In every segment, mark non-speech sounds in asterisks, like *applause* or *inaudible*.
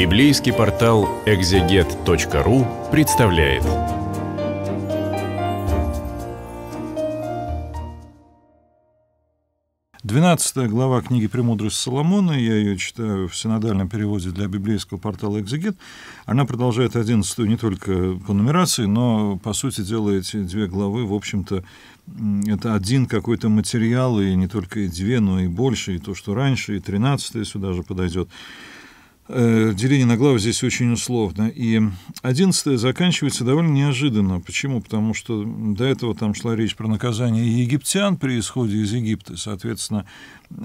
Библейский портал экзегет.ру представляет. Двенадцатая глава книги «Премудрость Соломона», я ее читаю в синодальном переводе для библейского портала «Экзегет», она продолжает одиннадцатую не только по нумерации, но, по сути дела, эти две главы, в общем-то, это один какой-то материал, и не только и две, но и больше, и то, что раньше, и тринадцатая сюда же подойдет. Э, деление на главы здесь очень условно. И одиннадцатое заканчивается довольно неожиданно. Почему? Потому что до этого там шла речь про наказание египтян при исходе из Египта. Соответственно,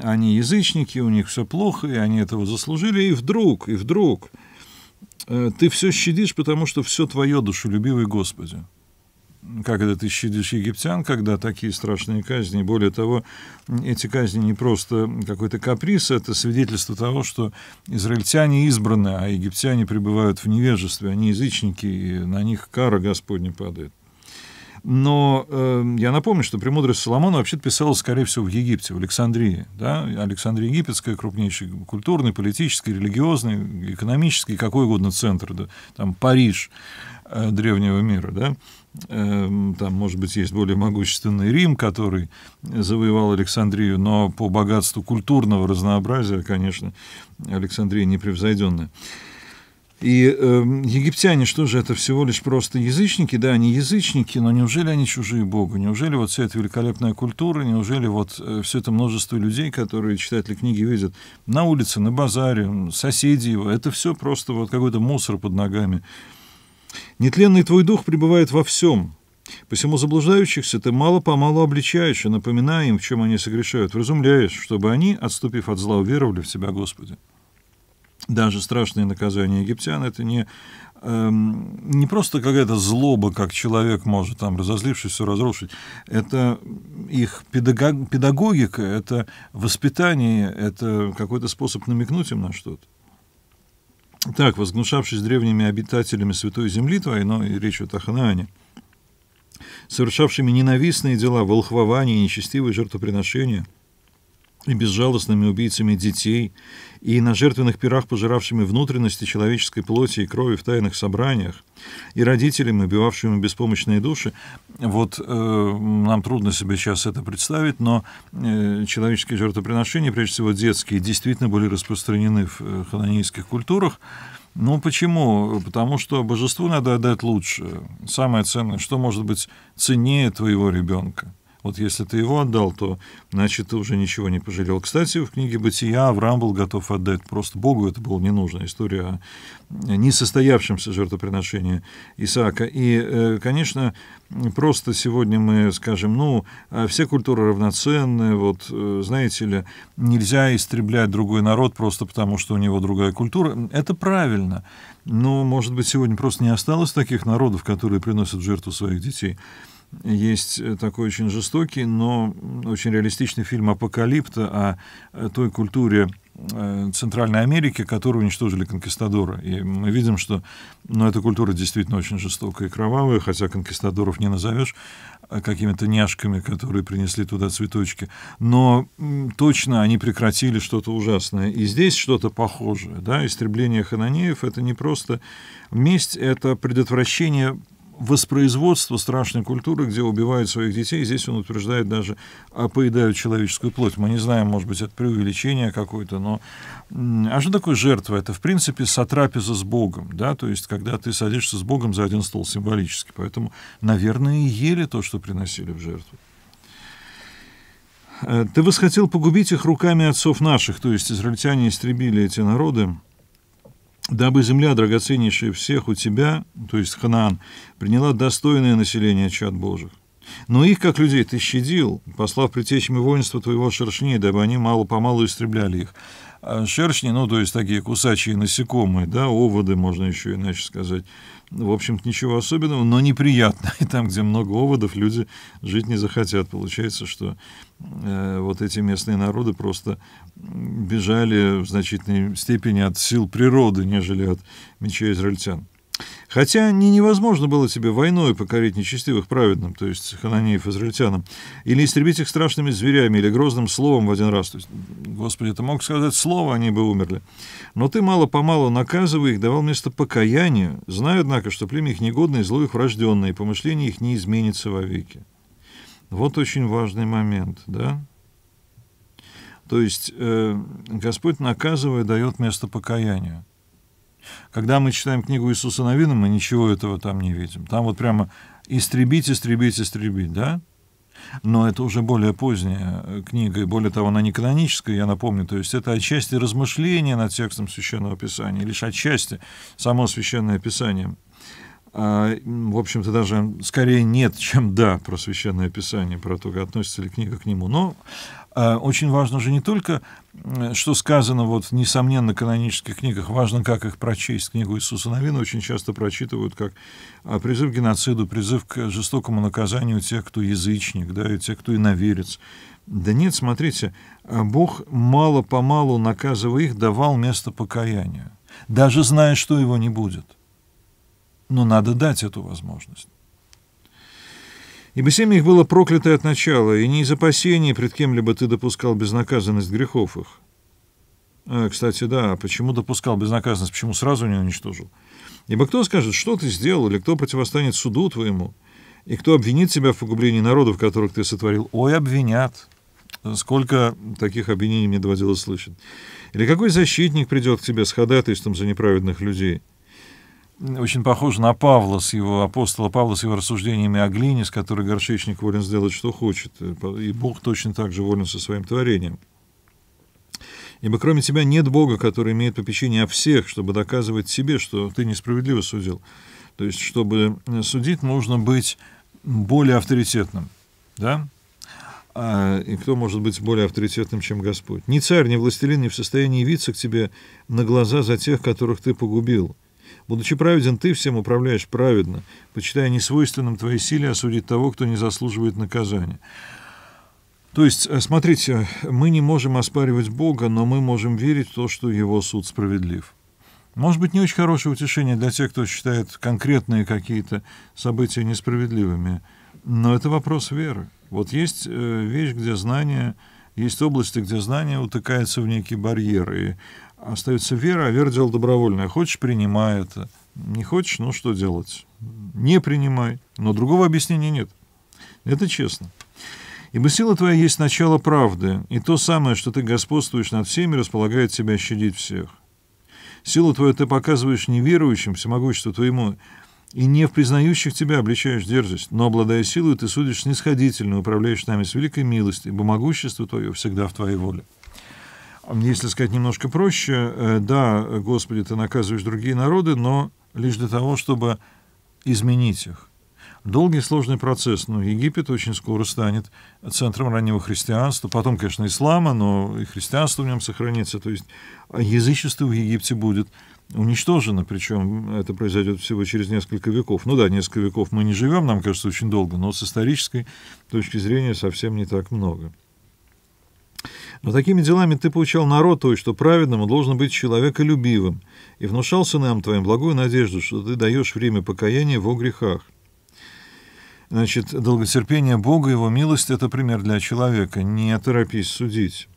они язычники, у них все плохо, и они этого заслужили. И вдруг, и вдруг э, ты все щадишь, потому что все твое, душелюбивый Господи как это ты щадишь египтян, когда такие страшные казни. Более того, эти казни не просто какой-то каприз, это свидетельство того, что израильтяне избраны, а египтяне пребывают в невежестве, они язычники, и на них кара Господня падает. Но э, я напомню, что «Премудрость Соломона» вообще писалась, скорее всего, в Египте, в Александрии. Да? Александрия египетская, крупнейший культурный, политический, религиозный, экономический, какой угодно центр. Да? Там Париж э, древнего мира. Да? Э, там, может быть, есть более могущественный Рим, который завоевал Александрию, но по богатству культурного разнообразия, конечно, Александрия непревзойденная. И э, египтяне, что же, это всего лишь просто язычники, да, они язычники, но неужели они чужие Богу? Неужели вот вся эта великолепная культура, неужели вот э, все это множество людей, которые читатели книги видят на улице, на базаре, соседи его, это все просто вот какой-то мусор под ногами. Нетленный твой дух пребывает во всем, Посему заблуждающихся ты мало-помалу обличаешь и напоминая им, в чем они согрешают, вразумляешь, чтобы они, отступив от зла, уверовали в Тебя, Господи даже страшные наказания египтян, это не, эм, не просто какая-то злоба, как человек может, там, разозлившись, все разрушить. Это их педагог, педагогика, это воспитание, это какой-то способ намекнуть им на что-то. Так, возгнушавшись древними обитателями Святой Земли Твоей, но и речь идет о Ханаане, совершавшими ненавистные дела, волхвование, нечестивые жертвоприношения – и безжалостными убийцами детей, и на жертвенных пирах, пожиравшими внутренности человеческой плоти и крови в тайных собраниях, и родителями, убивавшими беспомощные души. Вот э, нам трудно себе сейчас это представить, но э, человеческие жертвоприношения, прежде всего детские, действительно были распространены в э, хананейских культурах. Ну почему? Потому что божеству надо отдать лучше. Самое ценное, что может быть ценнее твоего ребенка. Вот если ты его отдал, то, значит, ты уже ничего не пожалел. Кстати, в книге «Бытия» Авраам был готов отдать. Просто Богу это было не нужно. История о несостоявшемся жертвоприношении Исаака. И, э, конечно, просто сегодня мы скажем, ну, а все культуры равноценны, вот, э, знаете ли, нельзя истреблять другой народ просто потому, что у него другая культура. Это правильно. Но, может быть, сегодня просто не осталось таких народов, которые приносят жертву своих детей есть э, такой очень жестокий, но очень реалистичный фильм «Апокалипта» о э, той культуре э, Центральной Америки, которую уничтожили конкистадоры. И мы видим, что ну, эта культура действительно очень жестокая и кровавая, хотя конкистадоров не назовешь какими-то няшками, которые принесли туда цветочки. Но точно они прекратили что-то ужасное. И здесь что-то похожее. Да? Истребление хананеев — это не просто месть, это предотвращение воспроизводство страшной культуры, где убивают своих детей. Здесь он утверждает даже, а поедают человеческую плоть. Мы не знаем, может быть, это преувеличение какое-то, но... А что такое жертва? Это, в принципе, сотрапеза с Богом, да, то есть, когда ты садишься с Богом за один стол символически. Поэтому, наверное, и ели то, что приносили в жертву. Э, ты восхотел погубить их руками отцов наших, то есть израильтяне истребили эти народы, дабы земля, драгоценнейшая всех у тебя, то есть Ханаан, приняла достойное население чад Божьих. Но их, как людей, ты щадил, послав притечами воинства твоего шершней, дабы они мало-помалу истребляли их. А шершни, ну, то есть такие кусачие насекомые, да, оводы, можно еще иначе сказать. Ну, в общем-то, ничего особенного, но неприятно. *laughs* И там, где много оводов, люди жить не захотят. Получается, что э, вот эти местные народы просто бежали в значительной степени от сил природы, нежели от мечей израильтян. Хотя не невозможно было тебе войной покорить нечестивых праведным, то есть хананеев израильтянам, или истребить их страшными зверями, или грозным словом в один раз. То есть, Господи, ты мог сказать слово, они бы умерли. Но ты мало-помалу, наказывая их, давал место покаянию, зная, однако, что племя их негодное и зло их врожденное, и помышление их не изменится вовеки. Вот очень важный момент, да? То есть э, Господь, наказывая, дает место покаянию. Когда мы читаем книгу Иисуса Новина, мы ничего этого там не видим. Там вот прямо «истребить, истребить, истребить», да? Но это уже более поздняя э, книга, и более того, она не каноническая, я напомню. То есть это отчасти размышления над текстом Священного Писания, лишь отчасти само Священное Писание а, в общем-то, даже скорее нет, чем да про священное писание, про то, относится ли книга к нему. Но а, очень важно же не только, что сказано вот в несомненно канонических книгах, важно, как их прочесть. Книгу Иисуса Новина очень часто прочитывают как а, призыв к геноциду, призыв к жестокому наказанию тех, кто язычник, да, и тех, кто иноверец. Да нет, смотрите, Бог мало-помалу, наказывая их, давал место покаяния, даже зная, что его не будет – но надо дать эту возможность. Ибо семя их было проклято от начала, и не из опасений пред кем-либо ты допускал безнаказанность грехов их. А, кстати, да, а почему допускал безнаказанность, почему сразу не уничтожил? Ибо кто скажет, что ты сделал, или кто противостанет суду твоему, и кто обвинит тебя в погублении народов, которых ты сотворил? Ой, обвинят. Сколько таких обвинений мне доводилось слышать. Или какой защитник придет к тебе с ходатайством за неправедных людей? — очень похоже на Павла с его апостола Павла с его рассуждениями о глине, с которой горшечник волен сделать, что хочет, э, и Бог точно так же волен со своим творением. Ибо кроме тебя нет Бога, который имеет попечение о всех, чтобы доказывать себе, что ты несправедливо судил. То есть, чтобы э, судить, нужно быть более авторитетным. Да? А, и кто может быть более авторитетным, чем Господь? Ни царь, ни властелин не в состоянии явиться к тебе на глаза за тех, которых ты погубил, Будучи праведен, ты всем управляешь праведно, почитая несвойственным твоей силе осудить того, кто не заслуживает наказания. То есть, э, смотрите, мы не можем оспаривать Бога, но мы можем верить в то, что его суд справедлив. Может быть, не очень хорошее утешение для тех, кто считает конкретные какие-то события несправедливыми, но это вопрос веры. Вот есть э, вещь, где знание есть области, где знание утыкается в некие барьеры. И остается вера, а вера — дело добровольное. Хочешь — принимай это. Не хочешь — ну что делать? Не принимай. Но другого объяснения нет. Это честно. Ибо сила твоя есть начало правды, и то самое, что ты господствуешь над всеми, располагает тебя щадить всех. Силу твою ты показываешь неверующим, всемогущество твоему, и не в признающих тебя обличаешь дерзость, но, обладая силой, ты судишь снисходительно, управляешь нами с великой милостью, ибо могущество твое всегда в твоей воле. Если сказать немножко проще, э, да, Господи, ты наказываешь другие народы, но лишь для того, чтобы изменить их долгий и сложный процесс, но Египет очень скоро станет центром раннего христианства, потом, конечно, ислама, но и христианство в нем сохранится, то есть язычество в Египте будет уничтожено, причем это произойдет всего через несколько веков. Ну да, несколько веков мы не живем, нам кажется, очень долго, но с исторической точки зрения совсем не так много. Но такими делами ты получал народ твой, что праведным должен быть человеколюбивым, и внушался нам твоим благую надежду, что ты даешь время покаяния во грехах. Значит, долготерпение Бога, его милость — это пример для человека. Не торопись судить.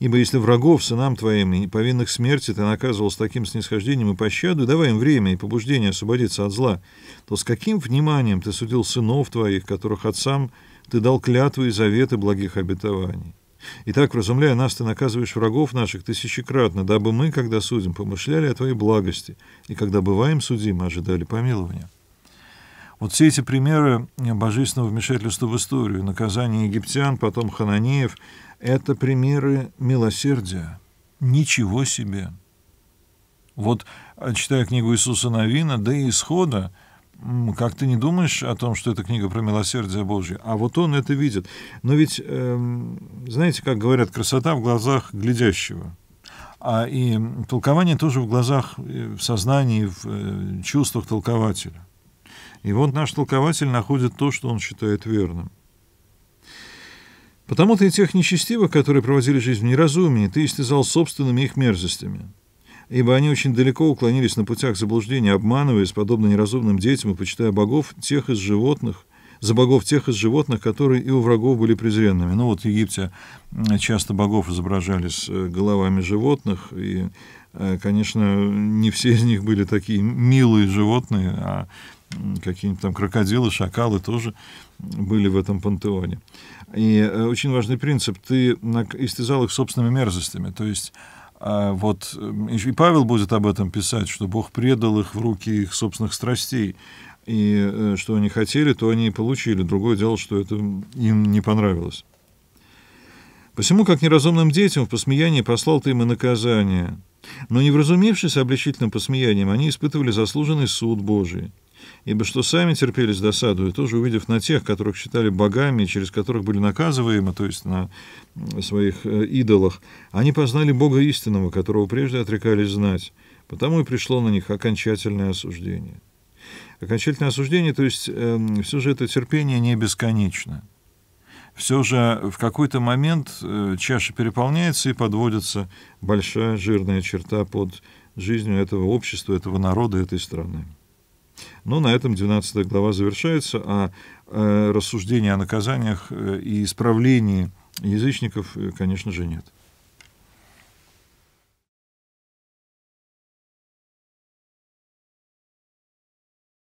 Ибо если врагов сынам твоим и повинных смерти ты наказывал с таким снисхождением и пощадой, давая им время и побуждение освободиться от зла, то с каким вниманием ты судил сынов твоих, которых отцам ты дал клятвы и заветы благих обетований? Итак, вразумляя нас, ты наказываешь врагов наших тысячекратно, дабы мы, когда судим, помышляли о твоей благости, и когда бываем судимы, ожидали помилования». Вот все эти примеры божественного вмешательства в историю, наказание египтян, потом хананеев, это примеры милосердия. Ничего себе! Вот, а, читая книгу Иисуса Новина, да и исхода, как ты не думаешь о том, что эта книга про милосердие Божье, а вот он это видит. Но ведь, эм, знаете, как говорят, красота в глазах глядящего. А и толкование тоже в глазах, э, в сознании, в э, чувствах толкователя. И вот наш толкователь находит то, что он считает верным. Потому-то и тех нечестивых, которые проводили жизнь в неразумии, ты истязал собственными их мерзостями. Ибо они очень далеко уклонились на путях заблуждения, обманываясь, подобно неразумным детям, и почитая богов тех из животных, за богов тех из животных, которые и у врагов были презренными. Ну вот в Египте э, часто богов изображали с э, головами животных, и, э, конечно, не все из них были такие милые животные, а какие-нибудь там крокодилы, шакалы тоже были в этом пантеоне. И э, очень важный принцип — ты истязал их собственными мерзостями, то есть а, вот, э, и Павел будет об этом писать, что Бог предал их в руки их собственных страстей, и э, что они хотели, то они и получили. Другое дело, что это им не понравилось. Посему, как неразумным детям, в посмеянии послал ты им и наказание. Но не вразумевшись обличительным посмеянием, они испытывали заслуженный суд Божий ибо что сами терпели с досадою, тоже увидев на тех, которых считали богами, через которых были наказываемы, то есть на своих э, идолах, они познали Бога истинного, которого прежде отрекались знать, потому и пришло на них окончательное осуждение. Окончательное осуждение, то есть э, эм, все же это терпение не бесконечно. Все же в какой-то момент э, чаша переполняется и подводится большая жирная черта под жизнью этого общества, этого народа, этой страны. Но ну, на этом 12 глава завершается, а э, рассуждения о наказаниях э, и исправлении язычников, э, конечно же, нет.